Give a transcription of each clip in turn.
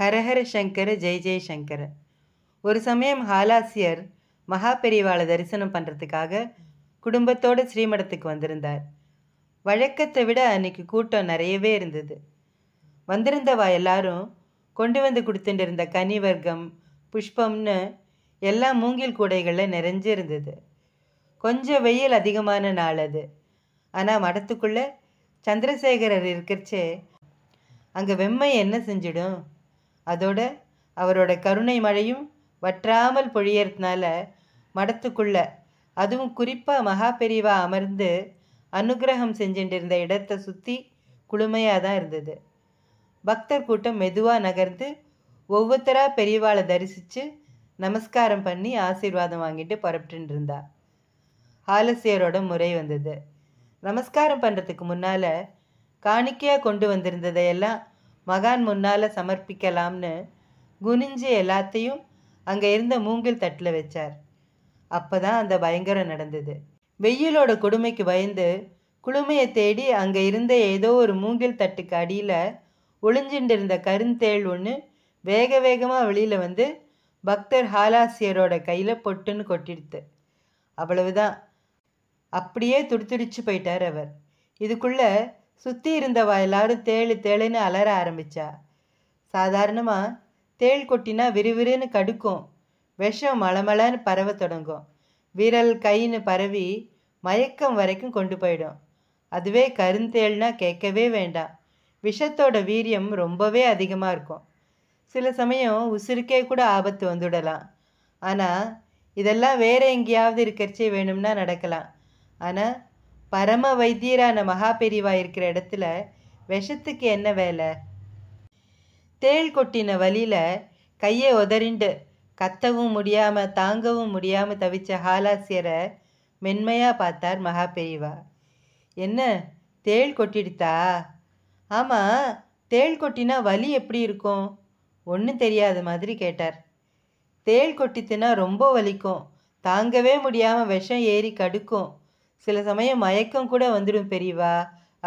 ஹரஹர சங்கர ஜெய் ஜெய்சங்கர ஒரு சமயம் ஹாலாசியர் மகா பெரியவாளை தரிசனம் பண்ணுறதுக்காக குடும்பத்தோடு ஸ்ரீமடத்துக்கு வந்திருந்தார் வழக்கத்தை விட அன்னைக்கு கூட்டம் நிறையவே இருந்தது வந்திருந்தவா எல்லாரும் கொண்டு வந்து கொடுத்துட்டு இருந்த கனி வர்க்கம் புஷ்பம்னு எல்லா மூங்கில் கூடைகளில் நிறைஞ்சு இருந்தது கொஞ்சம் வெயில் அதிகமான நாள் அது ஆனால் மடத்துக்குள்ளே சந்திரசேகரர் இருக்கிறச்சே அங்கே வெம்மை என்ன செஞ்சிடும் அதோட அவரோட கருணை மழையும் வற்றாமல் பொழியறதுனால மடத்துக்குள்ள அதுவும் குறிப்பாக மகா பெரிவாக அமர்ந்து அனுகிரகம் செஞ்சுட்டு இருந்த இடத்தை சுற்றி குளுமையாக தான் இருந்தது பக்தர் கூட்டம் மெதுவாக நகர்ந்து ஒவ்வொருத்தராக பெரியவாளை தரிசித்து நமஸ்காரம் பண்ணி ஆசீர்வாதம் வாங்கிட்டு புறப்பட்டு இருந்தா ஆலசியரோட முறை வந்தது நமஸ்காரம் பண்ணுறதுக்கு முன்னால் காணிக்கையாக கொண்டு வந்திருந்ததையெல்லாம் மகான் முன்னால் சமர்ப்பிக்கலாம்னு குனிஞ்சு எல்லாத்தையும் அங்கே இருந்த மூங்கில் தட்டில் வச்சார் அப்போ தான் அந்த பயங்கரம் நடந்தது வெயிலோட கொடுமைக்கு பயந்து குளுமையை தேடி அங்கே இருந்த ஏதோ ஒரு மூங்கில் தட்டுக்கு அடியில் ஒளிஞ்சிட்டு இருந்த கருந்தேள் ஒன்று வேக வேகமாக வெளியில் வந்து பக்தர் ஹாலாசியரோட கையில் பொட்டுன்னு கொட்டிடுத்து அவ்வளவுதான் அப்படியே துடித்துடிச்சு போயிட்டார் அவர் இதுக்குள்ளே சுற்றி இருந்தவா எல்லாரும் தேழு தேளுன்னு அலற ஆரம்பித்தா சாதாரணமாக தேள் கொட்டினா விறுவிறுன்னு கடுக்கும் விஷம் மலமலன்னு பரவ தொடங்கும் விரல் கைன்னு பரவி மயக்கம் வரைக்கும் கொண்டு போயிடும் அதுவே கருந்தேள்னா கேட்கவே வேண்டாம் விஷத்தோட வீரியம் ரொம்பவே அதிகமாக இருக்கும் சில சமயம் உசுருக்கே கூட ஆபத்து வந்துடலாம் ஆனால் இதெல்லாம் வேறு எங்கேயாவது இருக்கிறச்சே வேணும்னா நடக்கலாம் ஆனால் பரம வைத்தியரான மகாபெரிவா இருக்கிற இடத்துல விஷத்துக்கு என்ன வேலை தேள் கொட்டின வழியில் கையை உதறிண்டு கத்தவும் முடியாமல் தாங்கவும் முடியாமல் தவிச்ச ஹாலாசியரை மென்மையாக பார்த்தார் மகாபெரிவா என்ன தேள் கொட்டிடுத்தா ஆமாம் தேள் கொட்டினா வலி எப்படி இருக்கும் ஒன்றும் தெரியாத மாதிரி கேட்டார் தேள் கொட்டித்துனா ரொம்ப வலிக்கும் தாங்கவே முடியாமல் விஷம் ஏறி கடுக்கும் சில சமயம் மயக்கம் கூட வந்துடும் பெரியவா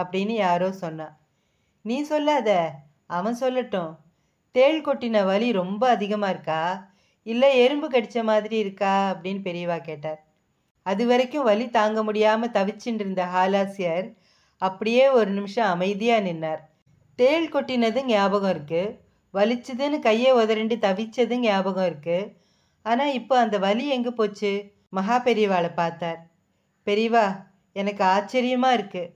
அப்படின்னு யாரோ சொன்னா நீ சொல்லாத அவன் சொல்லட்டும் தேள் கொட்டின வலி ரொம்ப அதிகமாக இருக்கா இல்லை எறும்பு கடித்த மாதிரி இருக்கா அப்படின்னு பெரியவா கேட்டார் அது வரைக்கும் வலி தாங்க முடியாமல் தவிச்சுட்டு இருந்த ஹாலாசியர் அப்படியே ஒரு நிமிஷம் அமைதியாக நின்னார் தேள் கொட்டினது ஞாபகம் இருக்குது வலிச்சதுன்னு கையை உதறிண்டு தவிச்சது ஞாபகம் இருக்குது ஆனால் இப்போ அந்த வலி எங்கே போச்சு மகா பெரியவாளை பார்த்தார் பெரியவா எனக்கு ஆச்சரியமாக இருக்குது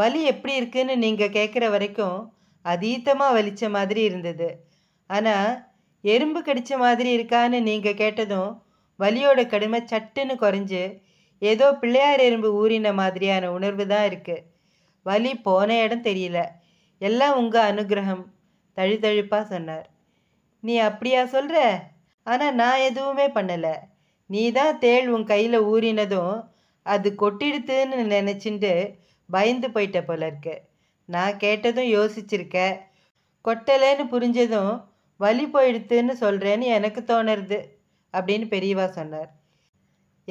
வலி எப்படி இருக்குன்னு நீங்கள் கேட்குற வரைக்கும் அதீத்தமாக வலித்த மாதிரி இருந்தது ஆனால் எறும்பு கடித்த மாதிரி இருக்கான்னு நீங்கள் கேட்டதும் வலியோட கடுமை சட்டுன்னு குறைஞ்சி ஏதோ பிள்ளையார் எறும்பு ஊறின மாதிரியான உணர்வு தான் இருக்குது வலி போன இடம் தெரியல எல்லாம் உங்கள் அனுகிரகம் தழுதழுப்பாக சொன்னார் நீ அப்படியா சொல்கிற ஆனால் நான் எதுவுமே பண்ணலை நீ தான் தேள் உன் கையில் ஊறினதும் அது கொட்டிடுத்துன்னு நினச்சிண்டு பயந்து போயிட்ட போல இருக்க நான் கேட்டதும் யோசிச்சிருக்க கொட்டலைன்னு புரிஞ்சதும் வலி போயிடுத்துன்னு சொல்கிறேன்னு எனக்கு தோணுறது அப்படின்னு பெரியவா சொன்னார்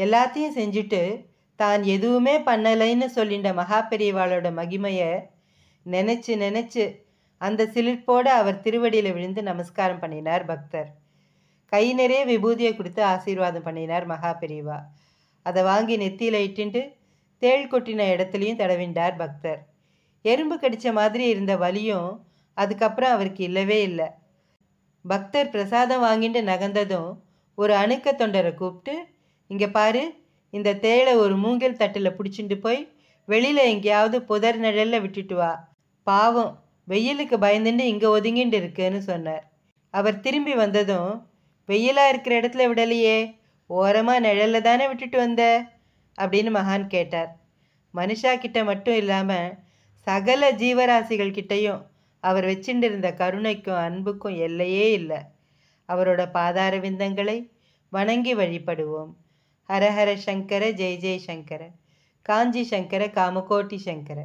எல்லாத்தையும் செஞ்சுட்டு தான் எதுவுமே பண்ணலைன்னு சொல்லிண்ட மகா பெரியவாளோட மகிமையை நினச்சி நினச்சி அந்த சிலிர்ப்போடு அவர் திருவடியில் விழுந்து நமஸ்காரம் பண்ணினார் பக்தர் கை நிறைய விபூதியை கொடுத்து ஆசீர்வாதம் பண்ணினார் மகா பெரியவா அதை வாங்கி நெத்தியில் இட்டுண்டு தேள் கொட்டின இடத்துலையும் தடவிண்டார் பக்தர் எறும்பு கடித்த மாதிரி இருந்த வலியும் அதுக்கப்புறம் அவருக்கு இல்லவே இல்லை பக்தர் பிரசாதம் வாங்கிட்டு நகர்ந்ததும் ஒரு அணுக்க தொண்டரை கூப்பிட்டு இங்கே பாரு இந்த தேளை ஒரு மூங்கில் தட்டில் பிடிச்சிட்டு போய் வெளியில் எங்கேயாவது புதர் நிழலில் விட்டுட்டு வா பாவம் வெயிலுக்கு பயந்துட்டு இங்கே ஒதுங்கிட்டு இருக்குன்னு சொன்னார் அவர் திரும்பி வந்ததும் வெயிலாக இருக்கிற இடத்துல விடலையே ஓரமாக நிழலில் தானே விட்டுட்டு வந்த அப்படின்னு மகான் கேட்டார் மனுஷா கிட்ட மட்டும் இல்லாமல் சகல ஜீவராசிகள் கிட்டையும் அவர் வச்சுட்டிருந்த கருணைக்கும் அன்புக்கும் எல்லையே இல்லை அவரோட பாதார விந்தங்களை வணங்கி வழிபடுவோம் ஹரஹர சங்கர ஜெய் ஜெய் சங்கர காஞ்சி சங்கர காமகோட்டி சங்கர